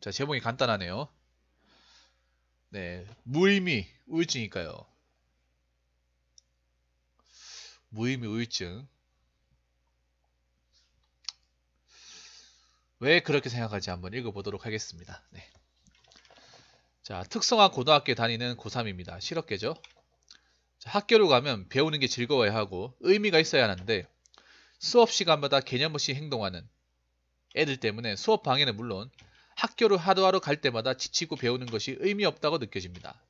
자, 제목이 간단하네요. 네, 무의미 우울증이니까요. 무의미 우울증. 왜 그렇게 생각하지 한번 읽어보도록 하겠습니다. 네. 자, 특성화 고등학교에 다니는 고3입니다. 실업계죠. 자, 학교로 가면 배우는 게 즐거워야 하고 의미가 있어야 하는데 수업 시간마다 개념 없이 행동하는 애들 때문에 수업 방해는 물론 학교를 하루하루 갈 때마다 지치고 배우는 것이 의미 없다고 느껴집니다.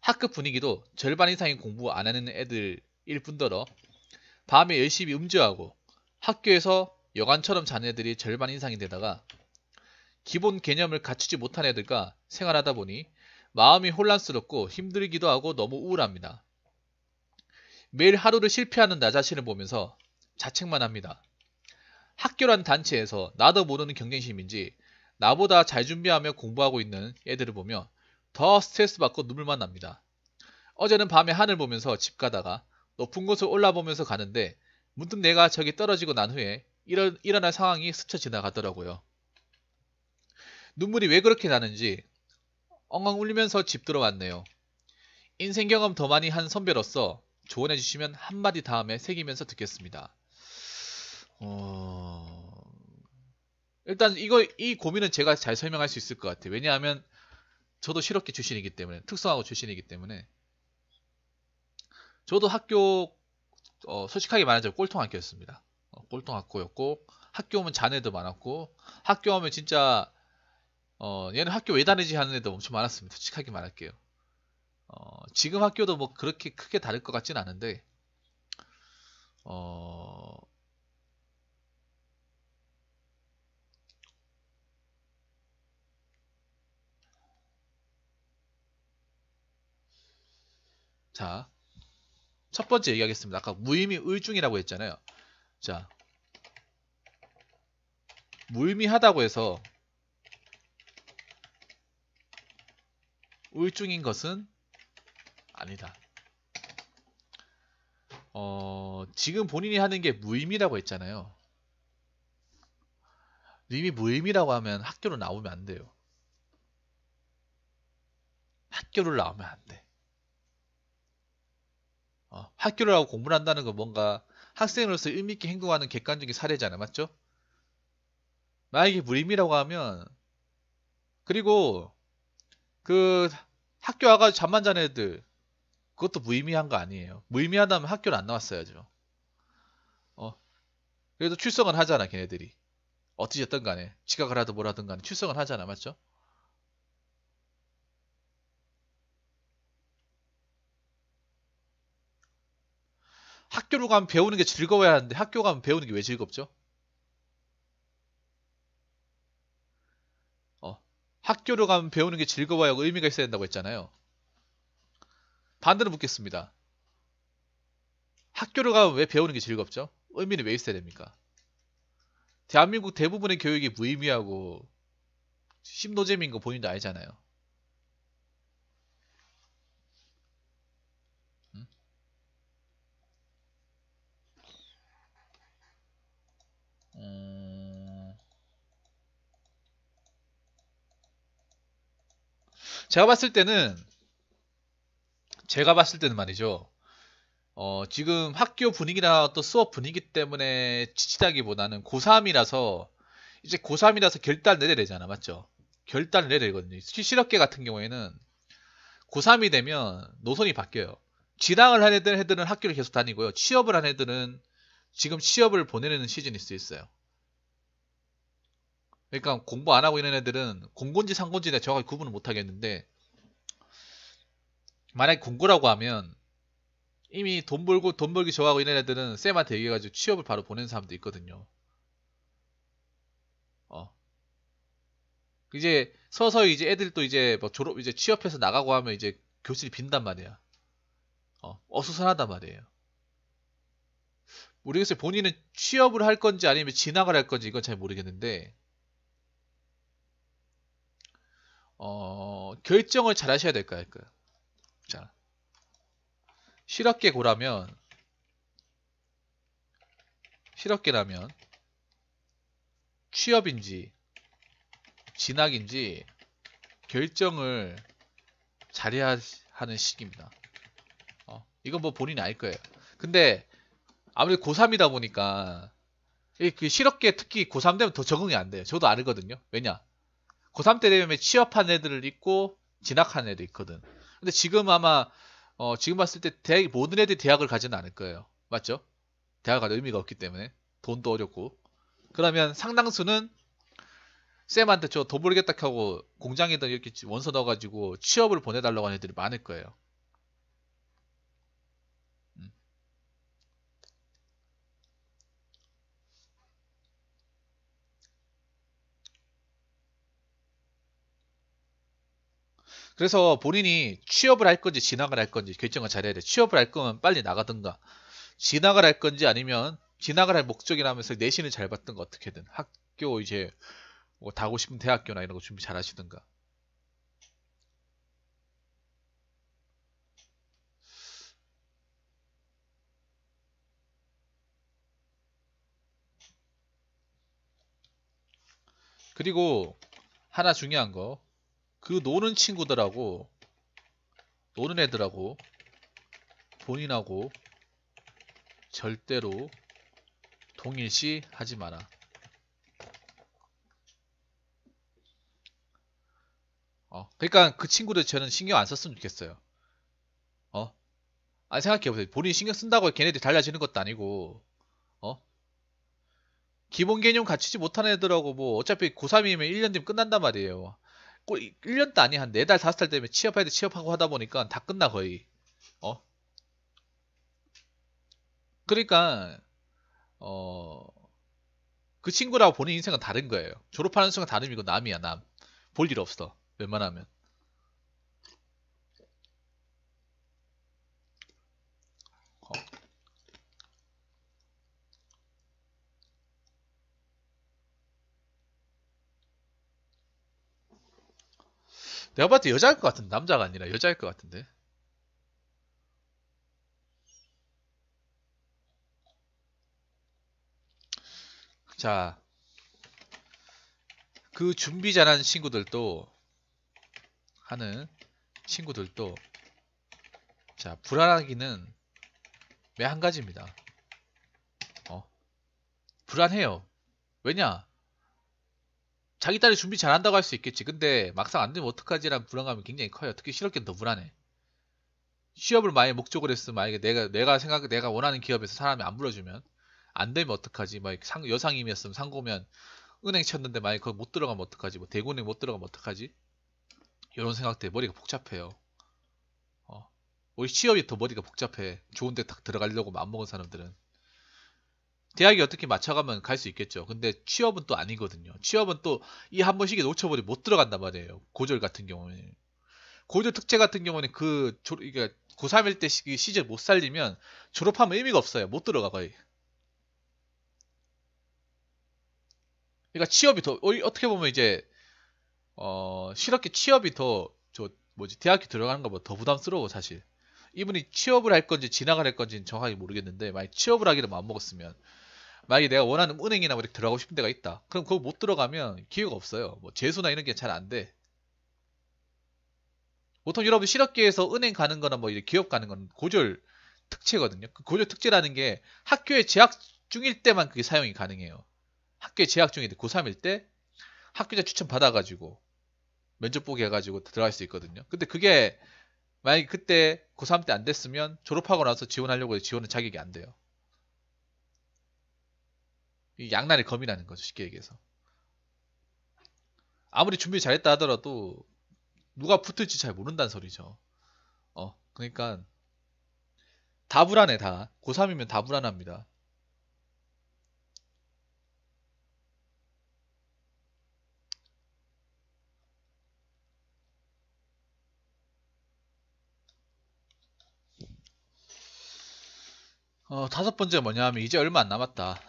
학급 분위기도 절반 이상이 공부 안 하는 애들일 뿐더러 밤에 열심히 음주하고 학교에서 여관처럼 자는 애들이 절반 이상이 되다가 기본 개념을 갖추지 못한 애들과 생활하다 보니 마음이 혼란스럽고 힘들기도 하고 너무 우울합니다. 매일 하루를 실패하는 나 자신을 보면서 자책만 합니다. 학교란 단체에서 나도 모르는 경쟁심인지 나보다 잘 준비하며 공부하고 있는 애들을 보며 더 스트레스 받고 눈물만 납니다. 어제는 밤에 하늘 보면서 집 가다가 높은 곳을 올라보면서 가는데 문득 내가 저기 떨어지고 난 후에 일어, 일어날 상황이 스쳐 지나가더라고요. 눈물이 왜 그렇게 나는지 엉엉 울리면서 집 들어왔네요. 인생 경험 더 많이 한 선배로서 조언해 주시면 한마디 다음에 새기면서 듣겠습니다. 어. 일단 이거 이 고민은 제가 잘 설명할 수 있을 것 같아요. 왜냐하면 저도 실업계 출신이기 때문에 특성화고 출신이기 때문에 저도 학교 어, 솔직하게 말하자면 꼴통 학교였습니다. 어, 꼴통 학교였고 학교 오면 자네도 많았고 학교 오면 진짜 어, 얘는 학교 왜 다니지 하는 애도 엄청 많았습니다. 솔직하게 말할게요. 어, 지금 학교도 뭐 그렇게 크게 다를 것 같진 않은데 어, 자, 첫 번째 얘기하겠습니다. 아까 무의미 의중이라고 했잖아요. 자, 무의미하다고 해서 의중인 것은 아니다. 어, 지금 본인이 하는 게 무의미라고 했잖아요. 이미 무의미라고 하면 학교로 나오면 안 돼요. 학교를 나오면 안 돼. 어, 학교를 하고 공부를 한다는 건 뭔가 학생으로서 의미 있게 행동하는 객관적인 사례잖아, 요 맞죠? 만약에 무림이라고 하면 그리고 그 학교 와가지고 잠만 자는 애들 그것도 무의미한 거 아니에요. 무의미하다면 학교를 안 나왔어야죠. 어 그래도 출석은 하잖아 걔네들이 어찌됐든 간에 지각을 하든 뭐라든 간에 출석은 하잖아 맞죠? 학교로 가면 배우는 게 즐거워야 하는데 학교 가면 배우는 게 왜 즐겁죠? 어, 학교로 가면 배우는 게 즐거워야 하고 의미가 있어야 된다고 했잖아요. 반대로 묻겠습니다. 학교를 가면 왜 배우는 게 즐겁죠? 의미는 왜 있어야 됩니까? 대한민국 대부분의 교육이 무의미하고 심노잼인 거 본인도 알잖아요. 제가 봤을 때는 제가 봤을 때는 말이죠. 어, 지금 학교 분위기나 또 수업 분위기 때문에 지치다기보다는 고3이라서 이제 고3이라서 결단 내려야 되잖아. 맞죠? 결단을 내려야 되거든요. 실업계 같은 경우에는 고3이 되면 노선이 바뀌어요. 진학을 한 애들, 애들은 학교를 계속 다니고요. 취업을 한 애들은 지금 취업을 보내는 시즌일 수 있어요. 그러니까 공부 안 하고 있는 애들은 공군지 상군지 내가 정확히 구분을 못 하겠는데 만약에 공부라고 하면 이미 돈 벌고 돈 벌기 좋아하고 있는 애들은 쌤한테 얘기해가지고 취업을 바로 보낸 사람도 있거든요. 어. 이제 서서히 이제 애들도 이제 뭐 졸업 이제 취업해서 나가고 하면 이제 교실이 빈단 말이야. 어, 어수선하단 말이에요. 모르겠어요. 본인은 취업을 할 건지 아니면 진학을 할 건지 이건 잘 모르겠는데 어, 결정을 잘 하셔야 될까 거예요. 자, 실업계 고라면 실업계라면 취업인지 진학인지 결정을 잘해야 하는 시기입니다. 어, 이건 뭐 본인이 알 거예요. 근데 아무래도 고3이다 보니까 그 실업계 특히 고3 되면 더 적응이 안 돼요. 저도 알거든요. 왜냐? 고3 때 되면 취업한 애들을 있고 진학한 애도 있거든. 근데 지금 아마 어, 지금 봤을 때 대, 학 모든 애들이 대학을 가지는 않을 거예요. 맞죠? 대학 가도 의미가 없기 때문에 돈도 어렵고 그러면 상당수는 쌤한테 저 돈 벌겠다 하고 공장에다 이렇게 원서 넣어가지고 취업을 보내달라고 하는 애들이 많을 거예요. 그래서 본인이 취업을 할 건지 진학을 할 건지 결정을 잘해야 돼. 취업을 할 거면 빨리 나가든가, 진학을 할 건지 아니면 진학을 할 목적이라면서 내신을 잘 봤든가 어떻게든 학교 이제 뭐 다고 싶은 대학교나 이런 거 준비 잘 하시든가. 그리고 하나 중요한 거그 노는 친구들하고 노는 애들하고 본인하고 절대로 동일시 하지 마라. 어, 그러니까 그 친구들 저는 신경 안 썼으면 좋겠어요. 어? 아 생각해보세요. 본인 신경 쓴다고 걔네들이 달라지는 것도 아니고, 어? 기본 개념 갖추지 못한 애들하고 뭐 어차피 고3이면 1년 뒤면 끝난단 말이에요. 1년도 아니 한 4달 5달 되면 취업해야 돼 취업하고 하다 보니까 다 끝나 거의 어 그러니까 어 그친구라고 보는 인생은 다른 거예요 졸업하는 순간 다름이고 남이야 남볼 일 없어 웬만하면 내가 봤을 때 여자일 것 같은데 남자가 아니라 여자일 것 같은데 자, 그 준비 잘한 친구들도 하는 친구들도 자 불안하기는 매 한 가지입니다. 어 불안해요. 왜냐 자기 딸이 준비 잘한다고 할 수 있겠지. 근데 막상 안 되면 어떡하지라는 불안감이 굉장히 커요. 특히 실업계는 더 불안해. 취업을 만약 목적으로 했으면 만약에 내가 내가 생각 내가 원하는 기업에서 사람이 안 불러주면 안 되면 어떡하지? 막 뭐 상, 여상임이었으면 상고면 은행 쳤는데 만약 에 그걸 못 들어가면 어떡하지? 뭐대구은못 들어가면 어떡하지? 이런 생각 때문 머리가 복잡해요. 어. 우리 취업이 더 머리가 복잡해. 좋은데 딱 들어가려고 마음 먹은 사람들은. 대학이 어떻게 맞춰가면 갈 수 있겠죠. 근데 취업은 또 아니거든요. 취업은 또 이 한 번씩에 놓쳐버리 못 들어간단 말이에요. 고졸 같은 경우는. 고졸 특제 같은 경우는 그, 조, 그러 그러니까 고3일 때 시, 시제 못 살리면 졸업하면 의미가 없어요. 못 들어가 거의. 그러니까 취업이 더, 어떻게 보면 이제, 어, 실업계 취업이 더, 저, 뭐지, 대학교 들어가는 것보다 더 부담스러워, 사실. 이분이 취업을 할 건지 진학을 할 건지는 정확히 모르겠는데 만약 취업을 하기로 마음먹었으면 만약에 내가 원하는 은행이나 뭐 이렇게 들어가고 싶은 데가 있다. 그럼 그거 못 들어가면 기회가 없어요. 뭐 재수나 이런 게 잘 안 돼. 보통 여러분 실업계에서 은행 가는 거나 뭐 이렇게 기업 가는 거는 고졸 특채거든요. 그 고졸 특채라는 게 학교에 재학 중일 때만 그게 사용이 가능해요. 학교에 재학 중인데 고3일 때 학교자 추천 받아가지고 면접 보게 해가지고 들어갈 수 있거든요. 근데 그게 만약에 그때 고3 때 안 됐으면 졸업하고 나서 지원하려고 해도 지원은 자격이 안 돼요. 양날의 검이라는 거죠. 쉽게 얘기해서. 아무리 준비 잘했다 하더라도 누가 붙을지 잘 모른다는 소리죠. 어, 그러니까 다 불안해 다. 고3이면 다 불안합니다. 어, 다섯 번째 뭐냐 하면 이제 얼마 안 남았다.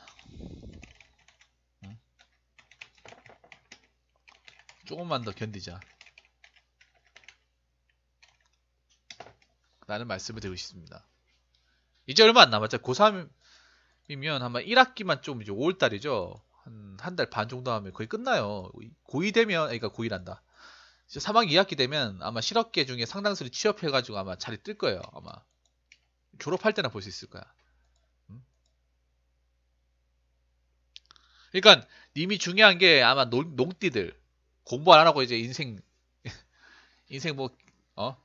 조금만 더 견디자. 라는 말씀을 드리고 싶습니다. 이제 얼마 안 남았죠. 고3이면 아마 1학기만 좀 이제 5월달이죠. 한 한 달 반 정도 하면 거의 끝나요. 고2 되면, 그러니까 고1한다. 3학 2학기 되면 아마 실업계 중에 상당수를 취업해가지고 아마 자리 뜰 거예요. 아마 졸업할 때나 볼 수 있을 거야. 음? 그러니까 이미 중요한 게 아마 농, 농띠들 공부 안 하고 이제 인생 인생 뭐 어?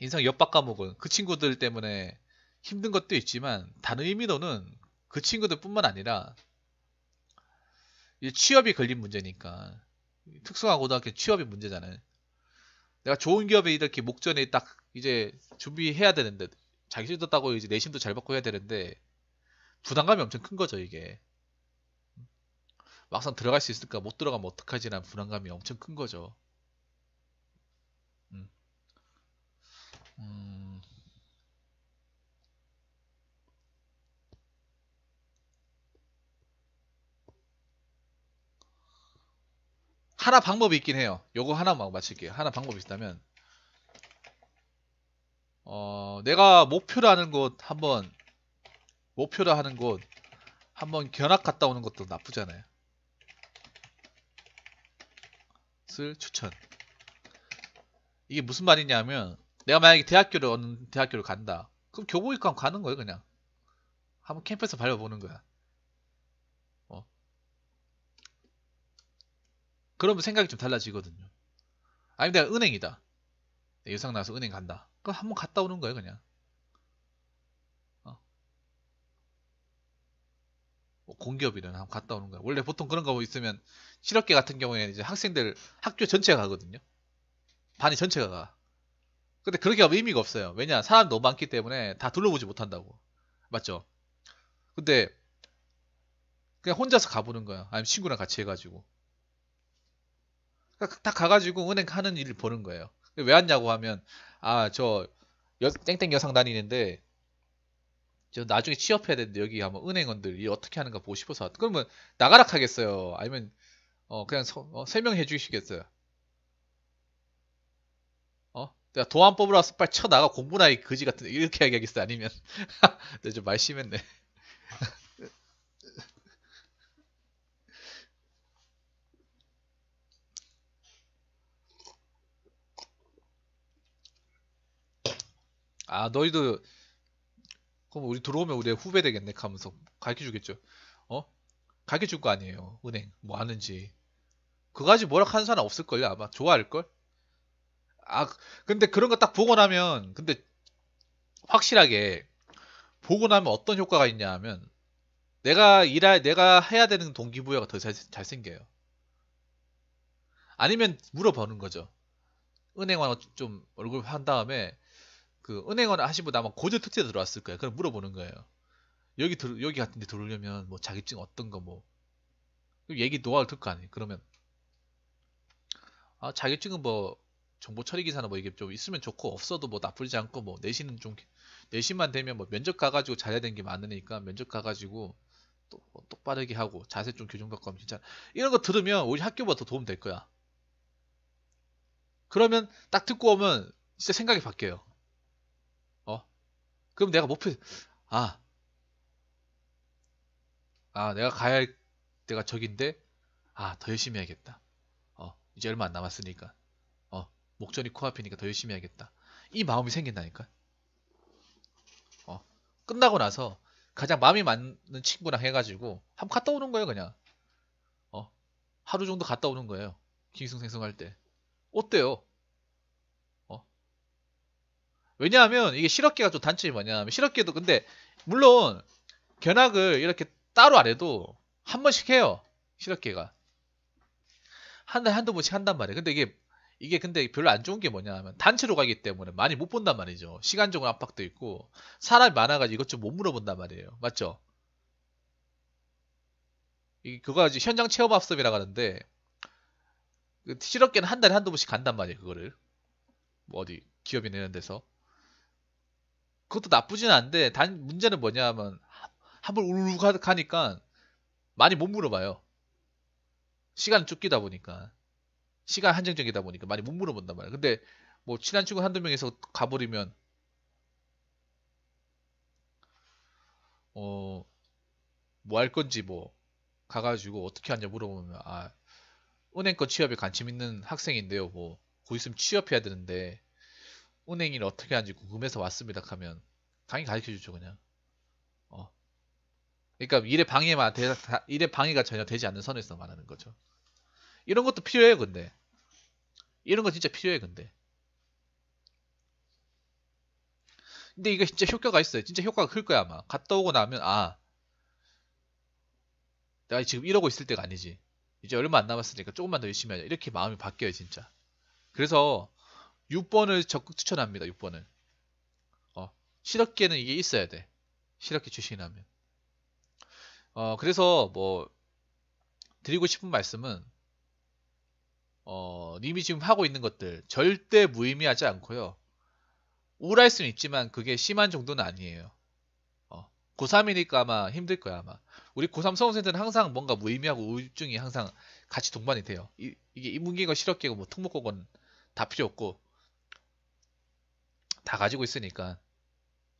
인생 옆박 과목은 그 친구들 때문에 힘든 것도 있지만 다른 의미로는 그 친구들뿐만 아니라 취업이 걸린 문제니까 특성화 고등학교 취업이 문제잖아요. 내가 좋은 기업에 이렇게 목전에 딱 이제 준비해야 되는데 자기 싫었다고 이제 내신도 잘 받고 해야 되는데 부담감이 엄청 큰 거죠 이게 막상 들어갈 수 있을까 못 들어가면 어떡하지라는 불안감이 엄청 큰 거죠. 음. 음. 하나 방법이 있긴 해요. 요거 하나만 마힐게요 하나 방법이 있다면 어, 내가 목표로하는곳 한번 목표로 하는 곳 한번 견학 갔다 오는 것도 나쁘잖아요. 것을 추천. 이게 무슨 말이냐면 내가 만약에 대학교를 어느 대학교를 간다. 그럼 교보일관 가는 거예요, 그냥. 한번 캠퍼스 밟아보는 거야. 어. 그러면 생각이 좀 달라지거든요. 아니 내가 은행이다. 예상 나서 은행 간다. 그럼 한번 갔다 오는 거예요, 그냥. 뭐 공기업이든 한 갔다 오는 거야. 원래 보통 그런 거 뭐 있으면 실업계 같은 경우에는 이제 학생들 학교 전체가 가거든요. 반이 전체가 가. 근데 그렇게 하면 의미가 없어요. 왜냐 사람 너무 많기 때문에 다 둘러보지 못한다고. 맞죠? 근데 그냥 혼자서 가보는 거야. 아니면 친구랑 같이 해가지고. 그러니까 다 가가지고 은행 하는 일을 보는 거예요. 왜 왔냐고 하면 아 저 땡땡 여상 다니는데 저 나중에 취업해야 되는데 여기 한번 은행원들 이 어떻게 하는가 보고 싶어서 그러면 나가라 하겠어요? 아니면 어 그냥 서, 어, 설명해 주시겠어요? 어? 내가 도안법으로 와서 빨리 쳐나가 공부나 이 거지 같은 이렇게 이야기하겠어 아니면 내가 좀 말 심했네 아 너희도 그럼 우리 들어오면 우리 후배 되겠네 하면서 가르쳐 주겠죠. 어? 가르쳐 줄 거 아니에요. 은행 뭐 하는지. 그거까지 뭐라 하는 사람 없을걸요 아마 좋아할걸? 아 근데 그런 거 딱 보고 나면 근데 확실하게 보고 나면 어떤 효과가 있냐 하면 내가 일할 내가 해야 되는 동기부여가 더 잘, 잘 생겨요. 아니면 물어보는 거죠. 은행원 좀 얼굴 한 다음에 그 은행원 하시보다 아마 고졸 특채 들어왔을 거예요. 그럼 물어보는 거예요. 여기 들, 여기 같은 데 들어오려면 뭐 자격증 어떤 거 뭐 얘기 노하우 듣고 아니 그러면 아 자격증은 뭐 정보 처리 기사나 뭐 이게 좀 있으면 좋고 없어도 뭐 나쁘지 않고 뭐 내신은 좀 내신만 되면 뭐 면접 가가지고 잘해야 되는 게 많으니까 면접 가가지고 또 뭐 똑바르게 하고 자세 좀 교정받고 하면 진짜 이런 거 들으면 우리 학교보다 더 도움 될 거야. 그러면 딱 듣고 오면 진짜 생각이 바뀌어요. 그럼 내가 목표 아. 아, 내가 가야 할 때가 저긴데 아, 더 열심히 해야겠다. 어, 이제 얼마 안 남았으니까. 어, 목전이 코앞이니까 더 열심히 해야겠다. 이 마음이 생긴다니까. 어, 끝나고 나서 가장 마음이 맞는 친구랑 해가지고 한번 갔다 오는 거예요, 그냥. 어, 하루 정도 갔다 오는 거예요. 김승생성 할 때. 어때요? 왜냐하면 이게 실업계가 좀 단점이 뭐냐면 실업계도 근데 물론 견학을 이렇게 따로 안 해도 한 번씩 해요. 실업계가. 한달 한두 번씩 한단 말이에요. 근데 이게 이게 근데 별로 안 좋은 게 뭐냐 하면 단체로 가기 때문에 많이 못 본단 말이죠. 시간적으로 압박도 있고 사람이 많아가지고 이것 좀 못 물어본단 말이에요. 맞죠? 이 그거 이제 현장 체험 학습이라 하는데 그 실업계는 한 달에 한두 번씩 간단 말이에요. 그거를 뭐 어디 기업이 내는 데서 그것도 나쁘진 않은데 단 문제는 뭐냐면 하 한번 울룩 하니까 많이 못 물어봐요. 시간 쫓기다 보니까 시간 한정적이다 보니까 많이 못 물어본단 말이야. 근데 뭐 친한 친구 한두 명에서 가버리면 어 뭐 할 건지 뭐 가가지고 어떻게 하냐 물어보면 아 은행권 취업에 관심 있는 학생인데요. 뭐고 있으면 취업해야 되는데 은행일 어떻게 하는지 궁금해서 왔습니다 하면 당연히 가르쳐 주죠 그냥 어 그러니까 일의 방해만 되, 일의 방해가 전혀 되지 않는 선에서 말하는 거죠 이런 것도 필요해요 근데 이런 거 진짜 필요해 요 근데 근데 이거 진짜 효과가 있어요 진짜 효과가 클 거야 아마 갔다 오고 나면 아 내가 지금 이러고 있을 때가 아니지 이제 얼마 안 남았으니까 조금만 더 열심히 하자 이렇게 마음이 바뀌어요 진짜 그래서 6번을 적극 추천합니다. 6번을. 어, 실업계는 이게 있어야 돼. 실업계 출신이라면. 어, 그래서 뭐 드리고 싶은 말씀은 어, 님이 지금 하고 있는 것들 절대 무의미하지 않고요. 우울할 수는 있지만 그게 심한 정도는 아니에요. 어, 고3이니까 아마 힘들 거야 아마. 우리 고3 수험생들은 항상 뭔가 무의미하고 우울증이 항상 같이 동반이 돼요. 이, 게 인문계고 실업계고 뭐 특목고건 다 필요 없고 다 가지고 있으니까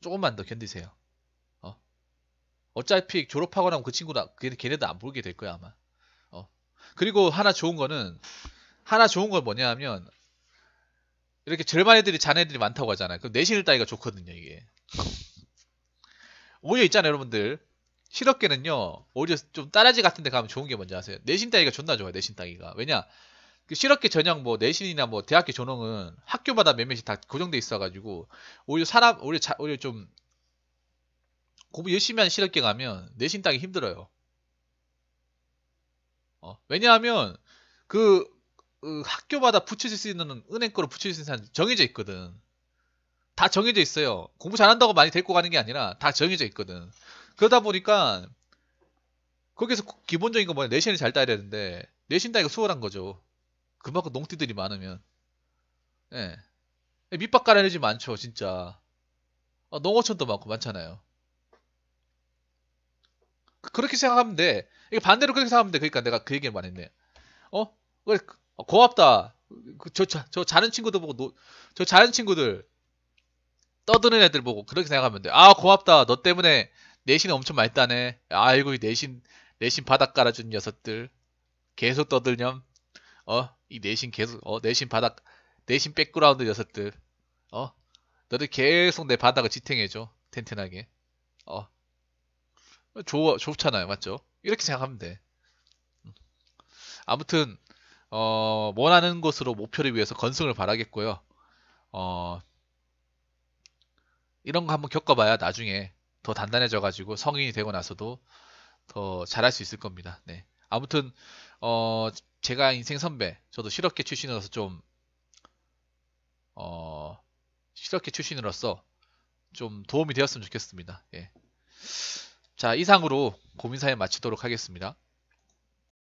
조금만 더 견디세요. 어? 어차피 졸업하거나그 친구나 걔네도 안 보게 될 거야 아마. 어? 그리고 하나 좋은 거는 하나 좋은 건 뭐냐하면 이렇게 절반 애들이 자네들이 많다고 하잖아요. 그럼 내신을 따기가 좋거든요 이게. 오히려 있잖아요 여러분들. 실업계는요 오히려 좀 따라지 같은 데 가면 좋은 게 뭔지 아세요? 내신 따기가 존나 좋아요 내신 따기가. 왜냐 그 실업계 전형 뭐 내신이나 뭐 대학교 전형은 학교마다 몇몇이 다 고정돼 있어가지고 오히려 사람 오히려 자, 오히려 좀 공부 열심히 하는 실업계 가면 내신 따기 힘들어요. 어, 왜냐하면 그, 그 학교마다 붙여질 수 있는 은행 거로 붙여질 수 있는 사람 정해져 있거든. 다 정해져 있어요. 공부 잘한다고 많이 데리고 가는 게 아니라 다 정해져 있거든. 그러다 보니까 거기서 기본적인 거 뭐냐 내신을 잘 따야 되는데 내신 따기가 수월한 거죠. 그만큼 농띠들이 많으면 예, 예 밑밥 깔아내 집 많죠 진짜 어, 농어촌도 많고 많잖아요 그, 그렇게 생각하면 돼 이게 반대로 그렇게 생각하면 돼 그러니까 내가 그 얘기를 많이 했네 어? 그, 어 고맙다 그, 저, 저, 저 자는 친구들 보고 노, 저 자는 친구들 떠드는 애들 보고 그렇게 생각하면 돼. 아 고맙다. 너 때문에 내신 엄청 많이 따네. 아이고 내신 내신 바닥 깔아준 녀석들 계속 떠들렴. 어이 내신 계속 어 내신 바닥 내신 백그라운드 녀석들 어 너들 계속 내 바닥을 지탱해줘 텐텐하게 어 좋아 좋잖아요 맞죠 이렇게 생각하면 돼 음. 아무튼 어 원하는 곳으로 목표를 위해서 건승을 바라겠고요 어 이런 거 한번 겪어봐야 나중에 더 단단해져 가지고 성인이 되고 나서도 더 잘할 수 있을 겁니다 네 아무튼 어 제가 인생 선배, 저도 실업계 출신으로서 좀, 어, 실업계 출신으로서 좀 도움이 되었으면 좋겠습니다. 예. 자, 이상으로 고민사연 마치도록 하겠습니다.